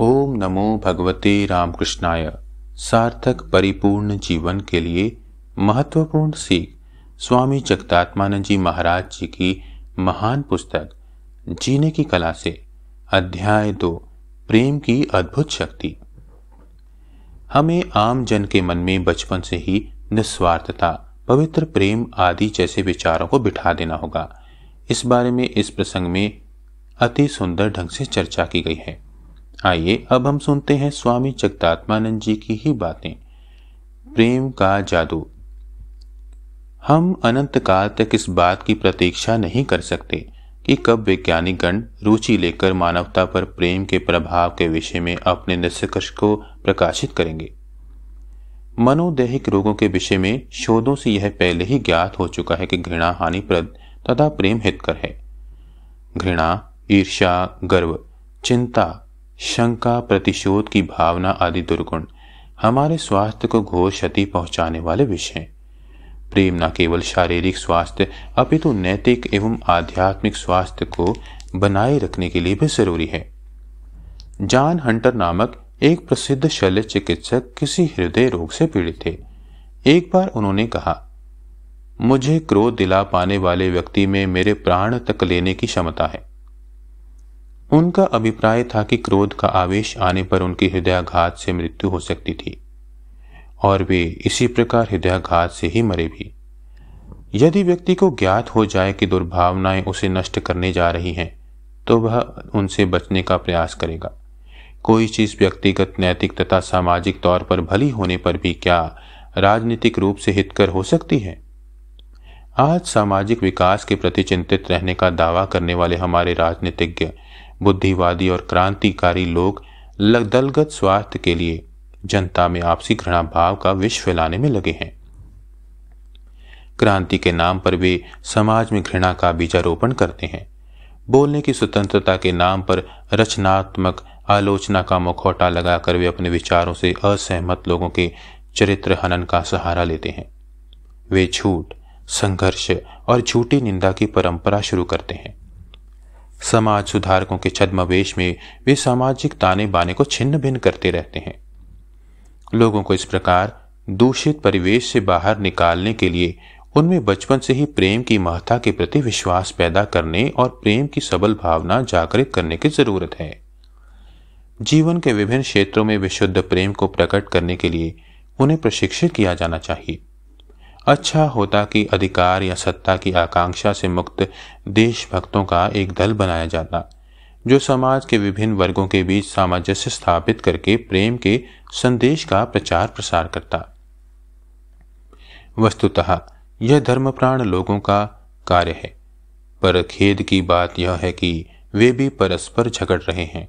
ओम नमो भगवते रामकृष्णाय सार्थक परिपूर्ण जीवन के लिए महत्वपूर्ण सीख स्वामी जगदात्मानंद जी महाराज जी की महान पुस्तक जीने की कला से अध्याय दो प्रेम की अद्भुत शक्ति हमें आम जन के मन में बचपन से ही निस्वार्थता पवित्र प्रेम आदि जैसे विचारों को बिठा देना होगा इस बारे में इस प्रसंग में अति सुंदर ढंग से चर्चा की गई है आइए अब हम सुनते हैं स्वामी जगदात्मानंद जी की ही बातें प्रेम का जादू हम अनंत काल तक इस बात की प्रतीक्षा नहीं कर सकते कि कब वैज्ञानिक गण रुचि लेकर मानवता पर प्रेम के प्रभाव के विषय में अपने निष्कर्ष को प्रकाशित करेंगे मनोदैहिक रोगों के विषय में शोधों से यह पहले ही ज्ञात हो चुका है कि घृणा हानिप्रद तथा प्रेम हितकर है घृणा ईर्ष्या गर्व चिंता शंका प्रतिशोध की भावना आदि दुर्गुण हमारे स्वास्थ्य को घोर क्षति पहुंचाने वाले विषय प्रेम न केवल शारीरिक स्वास्थ्य अपितु नैतिक एवं आध्यात्मिक स्वास्थ्य को बनाए रखने के लिए भी जरूरी है जॉन हंटर नामक एक प्रसिद्ध शल्य चिकित्सक किसी हृदय रोग से पीड़ित थे एक बार उन्होंने कहा मुझे क्रोध दिला पाने वाले व्यक्ति में मेरे प्राण तक लेने की क्षमता है उनका अभिप्राय था कि क्रोध का आवेश आने पर उनकी हृदयाघात से मृत्यु हो सकती थी और वे इसी प्रकार हृदयाघात से ही मरे भी यदि व्यक्ति को ज्ञात हो जाए कि दुर्भावनाएं उसे नष्ट करने जा रही हैं तो वह उनसे बचने का प्रयास करेगा कोई चीज व्यक्तिगत नैतिक तथा सामाजिक तौर पर भली होने पर भी क्या राजनीतिक रूप से हितकर हो सकती है आज सामाजिक विकास के प्रति चिंतित रहने का दावा करने वाले हमारे राजनीतिज्ञ बुद्धिवादी और क्रांतिकारी लोग दलगत स्वार्थ के लिए जनता में आपसी घृणा भाव का विष फैलाने में लगे हैं क्रांति के नाम पर वे समाज में घृणा का बीजारोपण करते हैं बोलने की स्वतंत्रता के नाम पर रचनात्मक आलोचना का मुखौटा लगाकर वे अपने विचारों से असहमत लोगों के चरित्र हनन का सहारा लेते हैं वे झूठ संघर्ष और झूठी निंदा की परंपरा शुरू करते हैं समाज सुधारकों के छद्मवेश में वे सामाजिक ताने बाने को छिन्न भिन्न करते रहते हैं लोगों को इस प्रकार दूषित परिवेश से बाहर निकालने के लिए उनमें बचपन से ही प्रेम की महत्ता के प्रति विश्वास पैदा करने और प्रेम की सबल भावना जागृत करने की जरूरत है जीवन के विभिन्न क्षेत्रों में विशुद्ध प्रेम को प्रकट करने के लिए उन्हें प्रशिक्षित किया जाना चाहिए अच्छा होता कि अधिकार या सत्ता की आकांक्षा से मुक्त देशभक्तों का एक दल बनाया जाता जो समाज के विभिन्न वर्गों के बीच सामंजस्य स्थापित करके प्रेम के संदेश का प्रचार प्रसार करता वस्तुतः यह धर्मप्राण लोगों का कार्य है पर खेद की बात यह है कि वे भी परस्पर झगड़ रहे हैं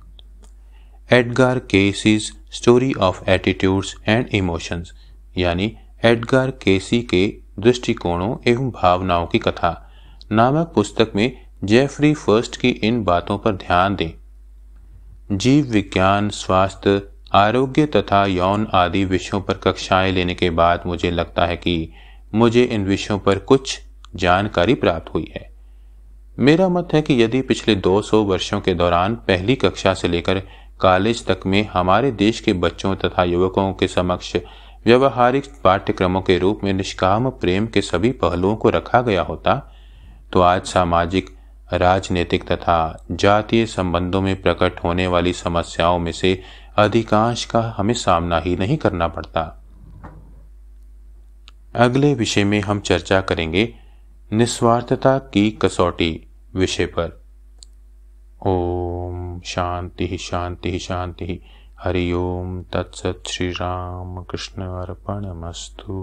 Edgar Cayce's story of attitudes and emotions यानी एडगार केसी के दृष्टिकोणों एवं भावनाओं की कथा नामक पुस्तक में जेफरी फर्स्ट की इन बातों पर ध्यान दें जीव विज्ञान स्वास्थ्य आरोग्य तथा यौन आदि विषयों पर कक्षाएं लेने के बाद मुझे लगता है कि मुझे इन विषयों पर कुछ जानकारी प्राप्त हुई है मेरा मत है कि यदि पिछले 200 वर्षों के दौरान पहली कक्षा से लेकर कॉलेज तक में हमारे देश के बच्चों तथा युवकों के समक्ष व्यवहारिक पाठ्यक्रमों के रूप में निष्काम प्रेम के सभी पहलुओं को रखा गया होता तो आज सामाजिक राजनीतिक तथा जातीय संबंधों में प्रकट होने वाली समस्याओं में से अधिकांश का हमें सामना ही नहीं करना पड़ता अगले विषय में हम चर्चा करेंगे निस्वार्थता की कसौटी विषय पर ओम शांति शांति शांति हरि ओम तत्सत श्री राम कृष्ण अर्पणमस्तु